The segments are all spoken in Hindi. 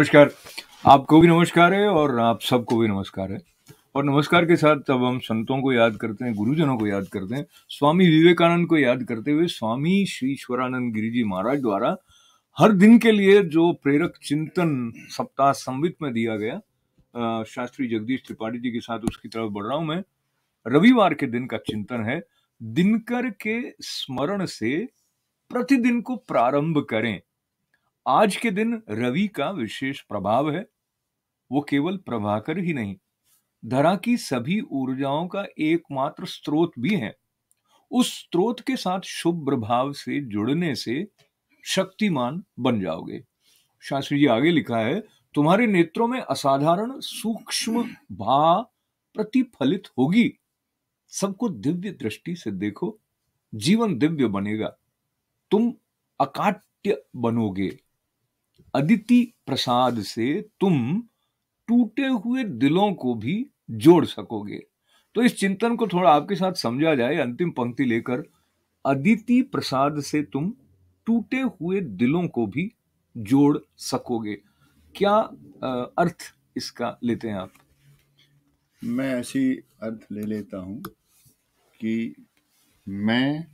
नमस्कार आपको भी नमस्कार है और आप सबको भी नमस्कार है और नमस्कार के साथ तब हम संतों को याद करते हैं गुरुजनों को याद करते हैं स्वामी विवेकानंद को याद करते हुए स्वामी श्री ईश्वरानंद गिरी जी महाराज द्वारा हर दिन के लिए जो प्रेरक चिंतन सप्ताह संवित में दिया गया शास्त्री जगदीश त्रिपाठी जी के साथ उसकी तरफ बढ़ रहा हूं मैं रविवार के दिन का चिंतन है दिनकर के स्मरण से प्रतिदिन को प्रारंभ करें आज के दिन रवि का विशेष प्रभाव है वो केवल प्रभाकर ही नहीं धरा की सभी ऊर्जाओं का एकमात्र स्रोत भी है उस स्रोत के साथ शुभ प्रभाव से जुड़ने से शक्तिमान बन जाओगे शास्त्री जी आगे लिखा है तुम्हारे नेत्रों में असाधारण सूक्ष्म भा प्रतिफलित होगी सबको दिव्य दृष्टि से देखो जीवन दिव्य बनेगा तुम अकाट्य बनोगे अदिति प्रसाद से तुम टूटे हुए दिलों को भी जोड़ सकोगे तो इस चिंतन को थोड़ा आपके साथ समझा जाए अंतिम पंक्ति लेकर अदिति प्रसाद से तुम टूटे हुए दिलों को भी जोड़ सकोगे क्या अर्थ इसका लेते हैं आप मैं ऐसी अर्थ ले लेता हूं कि मैं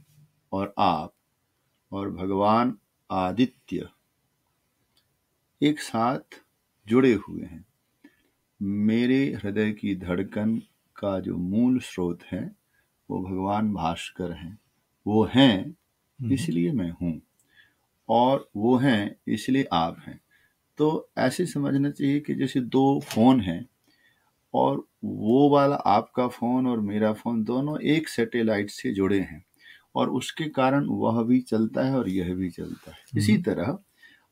और आप और भगवान आदित्य एक साथ जुड़े हुए हैं मेरे हृदय की धड़कन का जो मूल स्रोत है वो भगवान भास्कर हैं वो हैं हम्म। इसलिए मैं हूँ और वो हैं इसलिए आप हैं तो ऐसे समझना चाहिए कि जैसे दो फोन हैं और वो वाला आपका फ़ोन और मेरा फ़ोन दोनों एक सैटेलाइट से जुड़े हैं और उसके कारण वह भी चलता है और यह भी चलता है इसी हम्म। तरह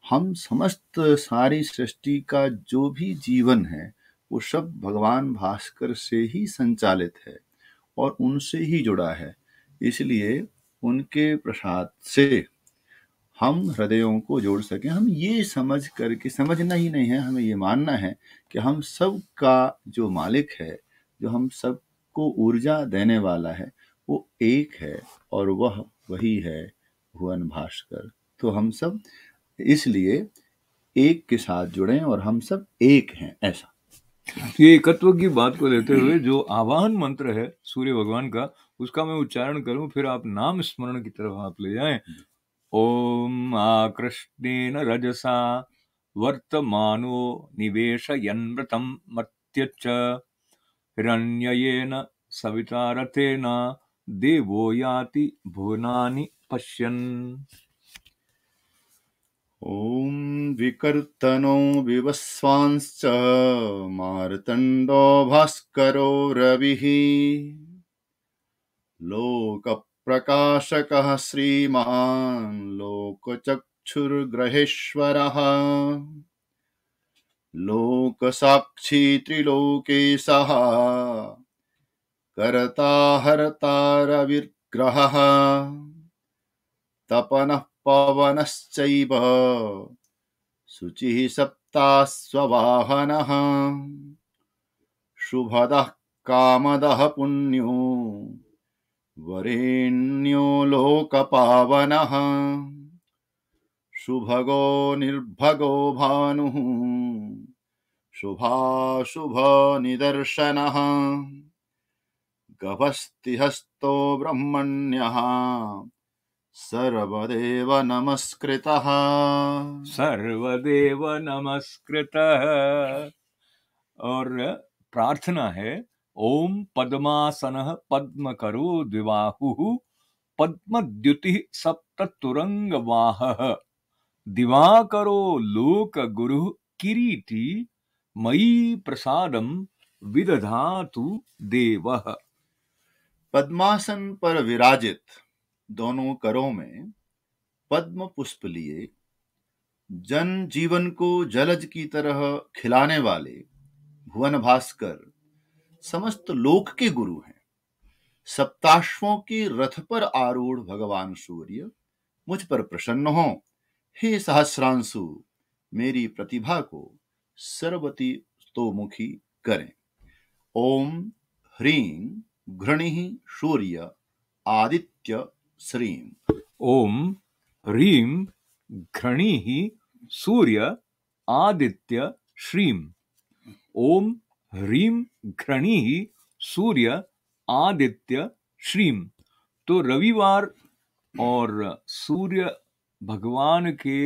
हम समस्त सारी सृष्टि का जो भी जीवन है वो सब भगवान भास्कर से ही संचालित है और उनसे ही जुड़ा है इसलिए उनके प्रसाद से हम हृदयों को जोड़ सकें हम ये समझ करके समझना ही नहीं है हमें ये मानना है कि हम सब का जो मालिक है जो हम सबको ऊर्जा देने वाला है वो एक है और वह वही है भुवन भास्कर तो हम सब इसलिए एक के साथ जुड़े और हम सब एक हैं ऐसा ये एकत्व की बात को लेते हुए जो आवाहन मंत्र है सूर्य भगवान का उसका मैं उच्चारण करूं फिर आप नाम स्मरण की तरफ आप ले जाएं ओम कृष्ण रजसा वर्तमानो निवेशयन्मृतं मर्त्यच्च हिरण्ययेन सवितारथेन देवो याति भुवनानि पश्यन् विकर्तनो विवस्वांश्च मार्तण्डो भास्करो रविः लोकप्रकाशकः श्रीमान् लोकचक्षुर्ग्रहेश्वरः लोकसाक्षी त्रिलोकेशः करता हरता रविर्ग्रहः तपनः पवनश्चैव शुचिः सप्तास्ववाहनः शुभदः कामदः पुण्यो वरेण्यो लोकपावन शुभगो निर्भगो भानु भानुः शुभाशुभनिदर्शनः गभस्तिहस्तो ब्रह्मण्य सर्वदेव नमस्कृतः सर्वदेव नमस्कृतः और प्रार्थना है ओम पद्मासन पद्म करो दिवाहु पद्म द्युति सप्त तुरंग वाह दिवाकरो लोक गुरु किरीति मई प्रसादम विदधातु देवः पद्मासन पर विराजित दोनों करों में पद्म पुष्प लिए जन जीवन को जलज की तरह खिलाने वाले भुवन भास्कर समस्त लोक के गुरु हैं सप्ताश्वों के रथ पर आरूढ़ भगवान सूर्य मुझ पर प्रसन्न हो हे सहस्रांशु मेरी प्रतिभा को सर्वति तोमुखी करें ओम ह्रीं घृणि सूर्य आदित्य श्रीम ओम रीम घृणी ही सूर्य आदित्य ओम रीम ह्रीं ही सूर्य आदित्य श्रीम तो रविवार और सूर्य भगवान के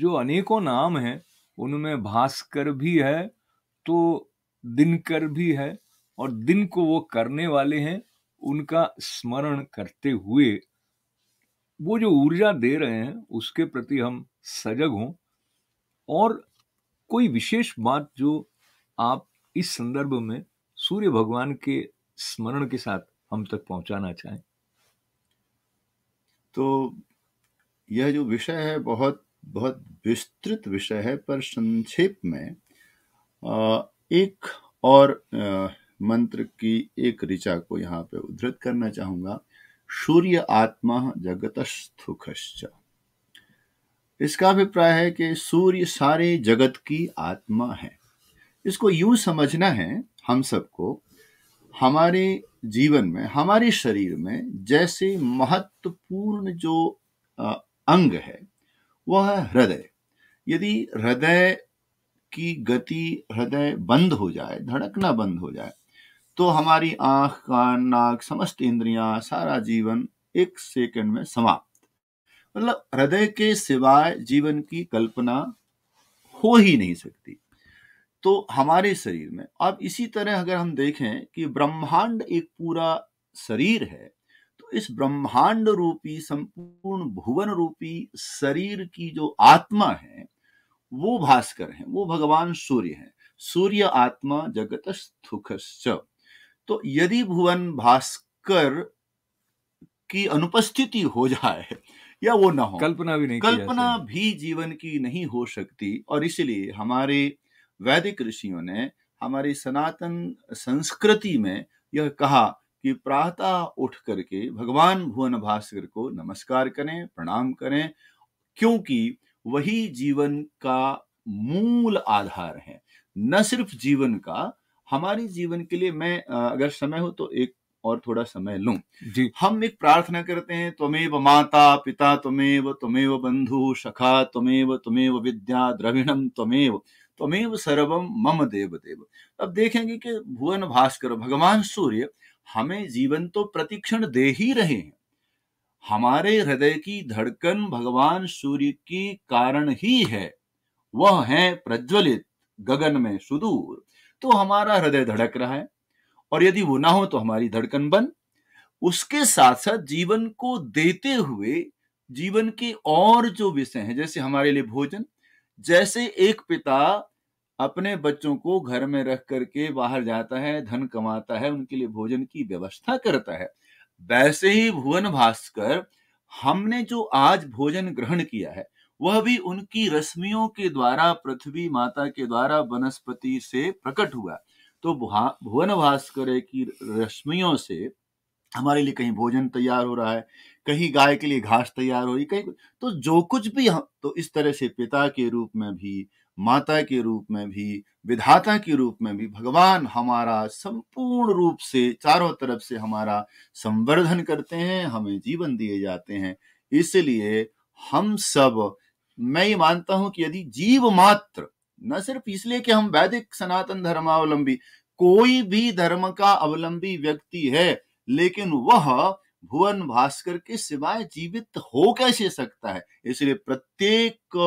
जो अनेकों नाम हैं उनमें भास्कर भी है तो दिनकर भी है और दिन को वो करने वाले हैं उनका स्मरण करते हुए वो जो ऊर्जा दे रहे हैं उसके प्रति हम सजग हों और कोई विशेष बात जो आप इस संदर्भ में सूर्य भगवान के स्मरण के साथ हम तक पहुंचाना चाहें तो यह जो विषय है बहुत बहुत विस्तृत विषय है पर संक्षेप में एक और मंत्र की एक ऋचा को यहाँ पे उद्धृत करना चाहूंगा सूर्य आत्मा जगत इसका अभिप्राय है कि सूर्य सारे जगत की आत्मा है इसको यूं समझना है हम सबको हमारे जीवन में हमारे शरीर में जैसे महत्वपूर्ण जो अंग है वह हृदय यदि हृदय की गति हृदय बंद हो जाए धड़कना बंद हो जाए तो हमारी आंख कान नाक समस्त इंद्रियां सारा जीवन एक सेकंड में समाप्त मतलब हृदय के सिवाय जीवन की कल्पना हो ही नहीं सकती तो हमारे शरीर में अब इसी तरह अगर हम देखें कि ब्रह्मांड एक पूरा शरीर है तो इस ब्रह्मांड रूपी संपूर्ण भुवन रूपी शरीर की जो आत्मा है वो भास्कर है वो भगवान सूर्य है सूर्य आत्मा जगत सुखश्च तो यदि भुवन भास्कर की अनुपस्थिति हो जाए या वो ना हो कल्पना भी नहीं कल्पना भी जीवन की नहीं हो सकती और इसलिए हमारे वैदिक ऋषियों ने हमारी सनातन संस्कृति में यह कहा कि प्रातः उठ करके भगवान भुवन भास्कर को नमस्कार करें प्रणाम करें क्योंकि वही जीवन का मूल आधार है न सिर्फ जीवन का हमारे जीवन के लिए मैं अगर समय हो तो एक और थोड़ा समय लू जी हम एक प्रार्थना करते हैं त्वमेव माता पिता त्वमेव त्वमेव बंधु सखा त्वमेव त्वमेव विद्या द्रविणम त्वमेव त्वमेव सर्वम मम देव देव अब देखेंगे कि भुवन भास्कर भगवान सूर्य हमें जीवन तो प्रतिक्षण दे ही रहे हैं हमारे हृदय की धड़कन भगवान सूर्य की कारण ही है वह है प्रज्वलित गगन में सुदूर तो हमारा हृदय धड़क रहा है और यदि वो ना हो तो हमारी धड़कन बंद उसके साथ साथ जीवन को देते हुए जीवन के और जो विषय हैं जैसे हमारे लिए भोजन जैसे एक पिता अपने बच्चों को घर में रख करके बाहर जाता है धन कमाता है उनके लिए भोजन की व्यवस्था करता है वैसे ही भुवन भास्कर हमने जो आज भोजन ग्रहण किया है वह भी उनकी रश्मियों के द्वारा पृथ्वी माता के द्वारा वनस्पति से प्रकट हुआ तो भुवन भास्कर की रश्मियों से हमारे लिए कहीं भोजन तैयार हो रहा है कहीं गाय के लिए घास तैयार हो रही कहीं तो जो कुछ भी हम तो इस तरह से पिता के रूप में भी माता के रूप में भी विधाता के रूप में भी भगवान हमारा संपूर्ण रूप से चारों तरफ से हमारा संवर्धन करते हैं हमें जीवन दिए जाते हैं इसलिए हम सब मैं ये मानता हूं कि यदि जीव मात्र न सिर्फ इसलिए कि हम वैदिक सनातन धर्मावलंबी कोई भी धर्म का अवलंबी व्यक्ति है लेकिन वह भुवन भास्कर के सिवाय जीवित हो कैसे सकता है इसलिए प्रत्येक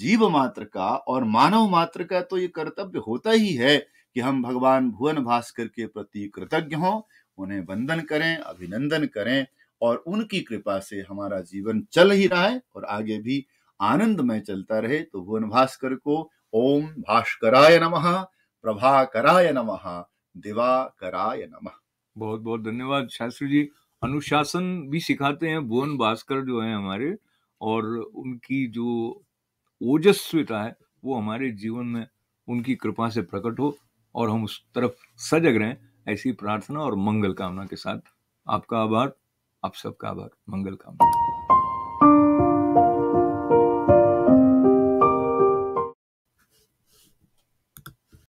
जीव मात्र का और मानव मात्र का तो ये कर्तव्य होता ही है कि हम भगवान भुवन भास्कर के प्रति कृतज्ञ हों उन्हें वंदन करें अभिनंदन करें और उनकी कृपा से हमारा जीवन चल ही रहा है और आगे भी आनंद में चलता रहे तो भुवन भास्कर को ओम भास्कराय नम प्रभाकराय नम दिवाकराय नम बहुत बहुत धन्यवाद शास्त्री जी अनुशासन भी सिखाते हैं भुवन भास्कर जो है हमारे और उनकी जो ओजस्विता है वो हमारे जीवन में उनकी कृपा से प्रकट हो और हम उस तरफ सजग रहें ऐसी प्रार्थना और मंगल कामना के साथ आपका आभार आप सबका आभार मंगल कामना